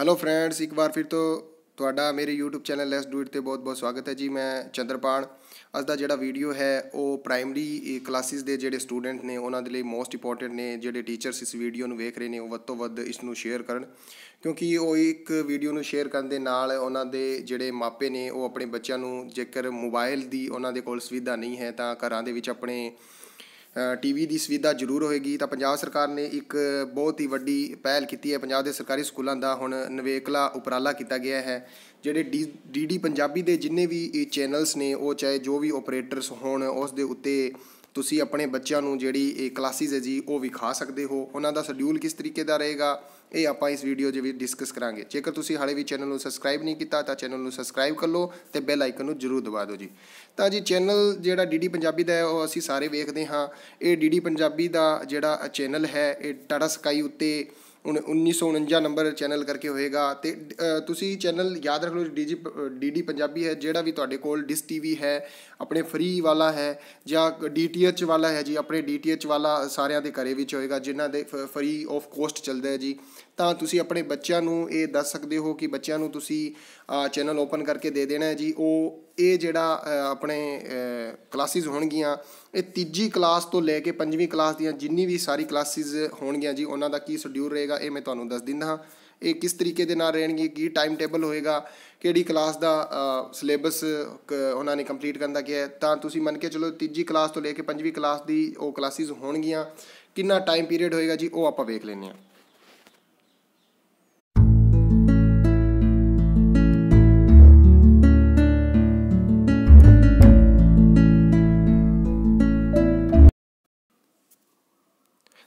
hello friends ਇੱਕ ਵਾਰ ਫਿਰ ਤੋਂ ਤੁਹਾਡਾ ਮੇਰੇ YouTube channel let's do it ਤੇ ਬਹੁਤ-ਬਹੁਤ ਸਵਾਗਤ ਹੈ ਜੀ ਮੈਂ ਚੰਦਰਪਾਲ ਅੱਜ ਦਾ ਜਿਹੜਾ ਵੀਡੀਓ ਹੈ ਉਹ ਪ੍ਰਾਇਮਰੀ ਕਲਾਸਿਸ ਦੇ ਜਿਹੜੇ ਸਟੂਡੈਂਟ ਨੇ ਉਹਨਾਂ ਦੇ ਲਈ ਮੋਸਟ ਇੰਪੋਰਟੈਂਟ ਨੇ ਜਿਹੜੇ ਟੀਚਰਸ ਇਸ ਵੀਡੀਓ ਨੂੰ ਵੇਖ ਰਹੇ ਨੇ ਉਹ ਵੱਧ ਤੋਂ ਵੱਧ ਇਸ ਨੂੰ ਸ਼ੇਅਰ ਕਰਨ ਕਿਉਂਕਿ ਉਹ ਇੱਕ ਵੀਡੀਓ ਨੂੰ ਸ਼ੇਅਰ ਕਰਨ ਦੇ ਨਾਲ ਉਹਨਾਂ ਦੇ ਜਿਹੜੇ ਮਾਪੇ ਨੇ ਉਹ ਆਪਣੇ ਬੱਚਿਆਂ ਨੂੰ ਜੇਕਰ ਮੋਬਾਈਲ ਦੀ ਉਹਨਾਂ ਦੇ ਕੋਲ ਸੁਵਿਧਾ ਨਹੀਂ ਹੈ ਤਾਂ ਘਰਾਂ ਦੇ ਵਿੱਚ ਆਪਣੇ ਟੀਵੀ ਦੀ ਸੁਵਿਧਾ ਜ਼ਰੂਰ ਹੋਏਗੀ ਤਾਂ ਪੰਜਾਬ ਸਰਕਾਰ ਨੇ ਇੱਕ ਬਹੁਤ ਹੀ ਵੱਡੀ ਪਹਿਲ ਕੀਤੀ ਹੈ ਪੰਜਾਬ ਦੇ ਸਰਕਾਰੀ ਸਕੂਲਾਂ ਦਾ ਹੁਣ ਨਵੇਕਲਾ ਉਪਰਾਲਾ ਕੀਤਾ ਗਿਆ ਹੈ ਜਿਹੜੇ ਡੀਡੀ ਪੰਜਾਬੀ ਦੇ ਜਿੰਨੇ ਵੀ ਚੈਨਲਸ ਨੇ ਉਹ ਚਾਹੇ ਜੋ ਵੀ ਆਪਰੇਟਰਸ ਹੋਣ ਉਸ ਦੇ ਉੱਤੇ ਤੁਸੀਂ ਆਪਣੇ ਬੱਚਿਆਂ ਨੂੰ ਜਿਹੜੀ ਇਹ ਕਲਾਸਿਸ ਹੈ ਜੀ ਉਹ ਵਿਖਾ ਸਕਦੇ ਹੋ ਉਹਨਾਂ ਦਾ ਸ਼ਡਿਊਲ ਕਿਸ ਤਰੀਕੇ ਦਾ ਰਹੇਗਾ ਇਹ ਆਪਾਂ ਇਸ ਵੀਡੀਓ ਦੇ ਵਿੱਚ ਡਿਸਕਸ ਕਰਾਂਗੇ ਜੇਕਰ ਤੁਸੀਂ ਹਾਲੇ ਵੀ ਚੈਨਲ ਨੂੰ ਸਬਸਕ੍ਰਾਈਬ ਨਹੀਂ ਕੀਤਾ ਤਾਂ ਚੈਨਲ ਨੂੰ ਸਬਸਕ੍ਰਾਈਬ ਕਰ ਲਓ ਤੇ ਬੈਲ ਆਈਕਨ ਨੂੰ ਜ਼ਰੂਰ ਦਬਾ ਦਿਓ ਜੀ ਤਾਂ ਜੀ ਚੈਨਲ ਜਿਹੜਾ ਡੀਡੀ ਪੰਜਾਬੀ ਦਾ ਹੈ ਉਹ ਅਸੀਂ ਸਾਰੇ ਵੇਖਦੇ ਹਾਂ ਇਹ ਡੀਡੀ ਪੰਜਾਬੀ ਦਾ ਜਿਹੜਾ ਚੈਨਲ ਹੈ ਇਹ ਟਾਟਾ ਸਕਾਈ ਉੱਤੇ 1949 ਨੰਬਰ ਚੈਨਲ ਕਰਕੇ ਹੋਏਗਾ ਤੇ ਤੁਸੀਂ ਚੈਨਲ ਯਾਦ ਰੱਖ ਲਓ ਡੀਜੀ ਡੀਡੀ ਪੰਜਾਬੀ ਹੈ ਜਿਹੜਾ ਵੀ ਤੁਹਾਡੇ ਕੋਲ ਡਿਸ ਟੀਵੀ ਹੈ ਆਪਣੇ ਫ੍ਰੀ ਵਾਲਾ ਹੈ ਜਾਂ ਡੀਟੀਐਚ ਵਾਲਾ ਹੈ ਜੀ ਆਪਣੇ ਡੀਟੀਐਚ ਵਾਲਾ ਸਾਰਿਆਂ ਦੇ ਘਰੇ ਵਿੱਚ ਹੋਏਗਾ ਜਿਨ੍ਹਾਂ ਦੇ ਫ੍ਰੀ ਆਫ ਕੋਸਟ ਚੱਲਦਾ ਹੈ ਜੀ ਤਾਂ ਤੁਸੀਂ ਆਪਣੇ ਬੱਚਿਆਂ ਨੂੰ ਇਹ ਦੱਸ ਸਕਦੇ ਹੋ ਕਿ ਬੱਚਿਆਂ ਨੂੰ ਤੁਸੀਂ ਚੈਨਲ ਓਪਨ ਕਰਕੇ ਦੇ ਦੇਣਾ ਹੈ ਜੀ ਉਹ ਇਹ ਜਿਹੜਾ ਆਪਣੇ ਕਲਾਸਿਸ ਹੋਣਗੀਆਂ ਇਹ ਤੀਜੀ ਕਲਾਸ ਤੋਂ ਲੈ ਕੇ ਪੰਜਵੀਂ ਕਲਾਸ ਦੀਆਂ ਜਿੰਨੀ ਵੀ ਸਾਰੀ ਕਲਾਸਿਸ ਹੋਣਗੀਆਂ ਜੀ ਉਹਨਾਂ ਦਾ ਕੀ ਸ਼ਡਿਊਲ ਰਹੇਗਾ ਇਹ ਮੈਂ ਤੁਹਾਨੂੰ ਦੱਸ ਦਿੰਦਾ ਹਾਂ ਇਹ ਕਿਸ ਤਰੀਕੇ ਦੇ ਨਾਲ ਰਹਿਣਗੇ ਕੀ ਟਾਈਮ ਟੇਬਲ ਹੋਏਗਾ ਕਿਹੜੀ ਕਲਾਸ ਦਾ ਸਿਲੇਬਸ ਉਹਨਾਂ ਨੇ ਕੰਪਲੀਟ ਕਰਨ ਦਾ ਕਿਹਾ ਤਾਂ ਤੁਸੀਂ ਮੰਨ ਕੇ ਚਲੋ ਤੀਜੀ ਕਲਾਸ ਤੋਂ ਲੈ ਕੇ ਪੰਜਵੀਂ ਕਲਾਸ ਦੀ ਉਹ ਕਲਾਸਿਸ ਹੋਣਗੀਆਂ ਕਿੰਨਾ ਟਾਈਮ ਪੀਰੀਅਡ ਹੋਏਗਾ ਜੀ ਉਹ ਆਪਾਂ ਵੇਖ ਲੈਂਦੇ ਹਾਂ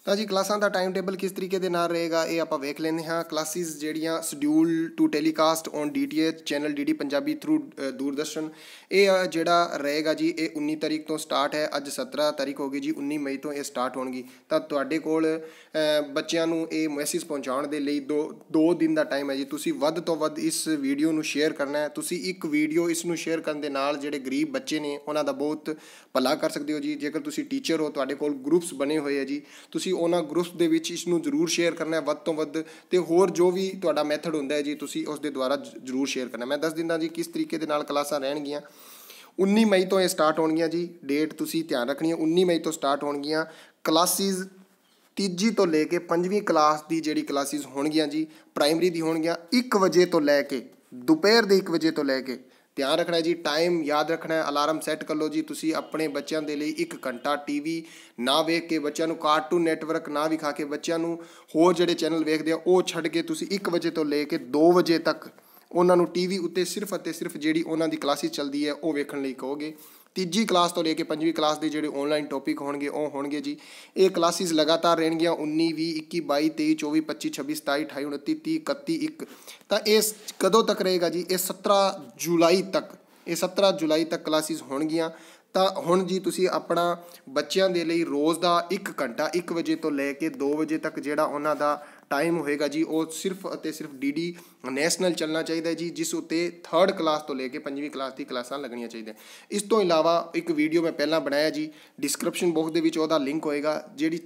ਤਾਂ ਜੀ ਕਲਾਸਾਂ ਦਾ ਟਾਈਮ ਟੇਬਲ ਕਿਸ ਤਰੀਕੇ ਦੇ ਨਾਲ ਰਹੇਗਾ ਇਹ ਆਪਾਂ ਵੇਖ ਲੈਂਦੇ ਹਾਂ ਕਲਾਸਿਸ ਜਿਹੜੀਆਂ schedule to telecast on DTH channel DD Punjabi through Doordarshan ਇਹ ਜਿਹੜਾ ਰਹੇਗਾ ਜੀ ਇਹ 19 ਤਰੀਕ ਤੋਂ ਸਟਾਰਟ ਹੈ ਅੱਜ 17 ਤਰੀਕ ਹੋ ਗਈ ਜੀ 19 ਮਈ ਤੋਂ ਇਹ ਸਟਾਰਟ ਹੋਣਗੀ ਤਾਂ ਤੁਹਾਡੇ ਕੋਲ ਬੱਚਿਆਂ ਨੂੰ ਇਹ ਮੈਸੇਜ ਪਹੁੰਚਾਉਣ ਦੇ ਲਈ ਦੋ ਦੋ ਦਿਨ ਦਾ ਟਾਈਮ ਹੈ ਜੀ ਤੁਸੀਂ ਵੱਧ ਤੋਂ ਵੱਧ ਇਸ ਵੀਡੀਓ ਨੂੰ ਸ਼ੇਅਰ ਕਰਨਾ ਹੈ ਤੁਸੀਂ ਇੱਕ ਵੀਡੀਓ ਇਸ ਨੂੰ ਸ਼ੇਅਰ ਕਰਨ ਦੇ ਨਾਲ ਜਿਹੜੇ ਗਰੀਬ ਬੱਚੇ ਨੇ ਉਹਨਾਂ ਦਾ ਬਹੁਤ ਭਲਾ ਕਰ ਸਕਦੇ ਹੋ ਜੀ ਜੇਕਰ ਤੁਸੀਂ ਟੀਚਰ ਹੋ ਤੁਹਾਡੇ ਕੋਲ ਗਰੁੱਪਸ ਬਣੇ ਹੋਏ ਹੈ ਜੀ ਤੁਸੀਂ ਤੁਸੀਂ ਉਹਨਾਂ ਗਰੁੱਪਸ ਦੇ ਵਿੱਚ ਇਸ ਨੂੰ ਜ਼ਰੂਰ ਸ਼ੇਅਰ ਕਰਨਾ ਹੈ ਵੱਧ ਤੋਂ ਵੱਧ ਤੇ ਹੋਰ ਜੋ ਵੀ ਤੁਹਾਡਾ ਮੈਥਡ ਹੁੰਦਾ ਹੈ ਜੀ ਤੁਸੀਂ ਉਸ ਦੇ ਦੁਆਰਾ ਜ਼ਰੂਰ ਸ਼ੇਅਰ ਕਰਨਾ ਮੈਂ ਦੱਸ ਦਿੰਦਾ ਜੀ ਕਿਸ ਤਰੀਕੇ ਦੇ ਨਾਲ ਕਲਾਸਾਂ ਰਹਿਣਗੀਆਂ 19 ਮਈ ਤੋਂ ਇਹ ਸਟਾਰਟ ਹੋਣਗੀਆਂ ਜੀ ਡੇਟ ਤੁਸੀਂ ਧਿਆਨ ਰੱਖਣੀ ਹੈ 19 ਮਈ ਤੋਂ ਸਟਾਰਟ ਹੋਣਗੀਆਂ ਕਲਾਸਿਸ ਤੀਜੀ ਤੋਂ ਲੈ ਕੇ ਪੰਜਵੀਂ ਕਲਾਸ ਦੀ ਜਿਹੜੀ ਕਲਾਸਿਸ ਹੋਣਗੀਆਂ ਜੀ ਪ੍ਰਾਇਮਰੀ ਦੀ ਹੋਣਗੀਆਂ 1 ਵਜੇ ਤੋਂ ਲੈ ਕੇ ਦੁਪਹਿਰ ਦੇ 1 ਵਜੇ ਤੋਂ ਲੈ ਕੇ ਧਿਆਨ ਰੱਖਣਾ ਜੀ ਟਾਈਮ ਯਾਦ ਰੱਖਣਾ ਹੈ ਅਲਾਰਮ ਸੈੱਟ ਕਰ ਲਓ ਜੀ ਤੁਸੀਂ ਆਪਣੇ ਬੱਚਿਆਂ ਦੇ ਲਈ 1 ਘੰਟਾ ਟੀਵੀ ਨਾ ਵੇਖ ਕੇ ਬੱਚਿਆਂ ਨੂੰ ਕਾਰਟੂਨ ਨੈਟਵਰਕ ਨਾ ਵਿਖਾ ਕੇ ਬੱਚਿਆਂ ਨੂੰ ਹੋਰ ਜਿਹੜੇ ਚੈਨਲ ਵੇਖਦੇ ਆ ਉਹ ਛੱਡ ਕੇ ਤੁਸੀਂ 1 ਵਜੇ ਤੋਂ ਲੈ ਕੇ 2 ਵਜੇ ਤੱਕ ਉਹਨਾਂ ਨੂੰ ਟੀਵੀ ਉੱਤੇ ਸਿਰਫ ਅਤੇ ਸਿਰਫ ਜਿਹੜੀ ਉਹਨਾਂ ਦੀ ਕਲਾਸਿਸ ਚੱਲਦੀ ਹੈ ਉਹ ਵੇਖਣ ਲਈ ਕਹੋਗੇ ਤੀਜੀ ਕਲਾਸ ਤੋਂ ਲੈ ਕੇ ਪੰਜਵੀਂ ਕਲਾਸ ਦੇ ਜਿਹੜੇ ਆਨਲਾਈਨ ਟੌਪਿਕ ਹੋਣਗੇ ਉਹ ਹੋਣਗੇ ਜੀ ਇਹ ਕਲਾਸਿਸ ਲਗਾਤਾਰ ਰਹਿਣਗੀਆਂ 19 20 21 22 23 24 25 26 27 28 29 30 31 ਤਾਂ ਇਹ ਕਦੋਂ ਤੱਕ ਰਹੇਗਾ ਜੀ ਇਹ 17 ਜੁਲਾਈ ਤੱਕ ਇਹ 17 ਜੁਲਾਈ ਤੱਕ ਕਲਾਸਿਸ ਹੋਣਗੀਆਂ ਤਾਂ ਹੁਣ ਜੀ ਤੁਸੀਂ ਆਪਣਾ ਬੱਚਿਆਂ ਦੇ ਲਈ ਰੋਜ਼ ਦਾ 1 ਘੰਟਾ 1 ਵਜੇ ਤੋਂ ਲੈ ਕੇ 2 ਵਜੇ ਤੱਕ ਜਿਹੜਾ ਉਹਨਾਂ ਦਾ ਟਾਈਮ ਹੋਏਗਾ ਜੀ ਉਹ ਸਿਰਫ ਅਤੇ ਸਿਰਫ ਡੀਡੀ ਨੈਸ਼ਨਲ ਚੱਲਣਾ ਚਾਹੀਦਾ ਜੀ ਜਿਸ ਉਤੇ 3rd ਕਲਾਸ ਤੋਂ ਲੈ ਕੇ 5ਵੀਂ ਕਲਾਸ ਦੀ ਕਲਾਸਾਂ ਲੱਗਣੀਆਂ ਚਾਹੀਦੀਆਂ ਇਸ ਤੋਂ ਇਲਾਵਾ ਇੱਕ ਵੀਡੀਓ ਮੈਂ ਪਹਿਲਾਂ ਬਣਾਇਆ ਜੀ ਡਿਸਕ੍ਰਿਪਸ਼ਨ ਬਾਕਸ ਦੇ ਵਿੱਚ ਉਹਦਾ ਲਿੰਕ ਹੋਏਗਾ ਜਿਹੜੀ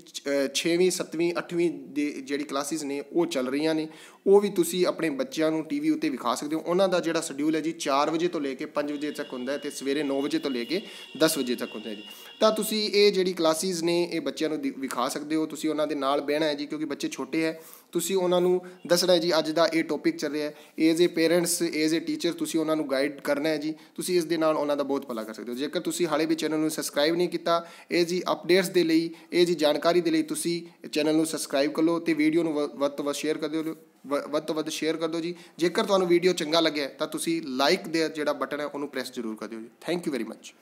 6ਵੀਂ 7ਵੀਂ 8ਵੀਂ ਦੇ ਜਿਹੜੀ ਕਲਾਸਿਸ ਨੇ ਉਹ ਚੱਲ ਰਹੀਆਂ ਨੇ ਉਹ ਵੀ ਤੁਸੀਂ ਆਪਣੇ ਬੱਚਿਆਂ ਨੂੰ ਟੀਵੀ ਉੱਤੇ ਵਿਖਾ ਸਕਦੇ ਹੋ ਉਹਨਾਂ ਦਾ ਜਿਹੜਾ ਸ਼ਡਿਊਲ ਹੈ ਜੀ 4 ਵਜੇ ਤੋਂ ਲੈ ਕੇ 5 ਵਜੇ ਤੱਕ ਹੁੰਦਾ ਹੈ ਤੇ ਸਵੇਰੇ 9 ਵਜੇ ਤੋਂ ਲੈ ਕੇ 10 ਵਜੇ ਤੱਕ ਹੁੰਦਾ ਹੈ ਜੀ ਤਾਂ ਤੁਸੀਂ ਇਹ ਜਿਹੜੀ ਕਲਾਸਿਸ ਨੇ ਇਹ ਬੱਚਿਆਂ ਨੂੰ ਵਿਖਾ ਸਕਦੇ ਹੋ ਤੁਸੀਂ ਉਹਨਾਂ ਦੇ ਨਾਲ ਬਹਿਣਾ ਹੈ ਜੀ ਕਿਉਂਕਿ ਬੱਚੇ ਛੋਟੇ ਹੈ ਤੁਸੀਂ ਉਹਨਾਂ ਨੂੰ ਦੱਸਣਾ ਹੈ ਜੀ ਅੱਜ ਦਾ ਇਹ ਟੌਪਿਕ ਚੱਲ ਰਿਹਾ ਹੈ as a parents as a teacher ਤੁਸੀਂ ਉਹਨਾਂ ਨੂੰ ਗਾਈਡ ਕਰਨਾ ਹੈ ਜੀ ਤੁਸੀਂ ਇਸ ਦੇ ਨਾਲ ਉਹਨਾਂ ਦਾ ਬਹੁਤ ਭਲਾ ਕਰ ਸਕਦੇ ਹੋ ਜੇਕਰ ਤੁਸੀਂ ਹਾਲੇ ਵੀ ਚੈਨਲ ਨੂੰ ਸਬਸਕ੍ਰਾਈਬ ਨਹੀਂ ਕੀਤਾ ਇਹ ਜੀ ਅਪਡੇਟਸ ਦੇ ਲਈ ਇਹ ਜੀ ਜਾਣਕਾਰੀ ਦੇ ਲਈ ਤੁਸੀਂ ਚੈਨਲ ਨੂੰ ਸਬਸਕ੍ਰਾਈਬ ਕਰ ਲਓ ਤੇ ਵੀਡੀਓ ਨੂੰ ਵੱਧ ਤੋਂ ਵੱਧ ਸ਼ੇਅਰ ਕਰ ਦਿਓ ਵੱਧ ਤੋਂ ਵੱਧ ਸ਼ੇਅਰ ਕਰ ਦਿਓ ਜੀ ਜੇਕਰ ਤੁਹਾਨੂੰ ਵੀਡੀਓ ਚੰਗਾ ਲੱਗਿਆ ਤਾਂ ਤੁਸੀਂ ਲਾਈਕ ਦੇ ਜਿਹੜਾ ਬਟਨ ਹੈ ਉਹਨੂੰ ਪ੍ਰੈਸ ਜ਼ਰੂਰ ਕਰ ਦਿਓ ਜੀ ਥੈਂਕ ਯੂ ਵੈਰੀ ਮੱਚ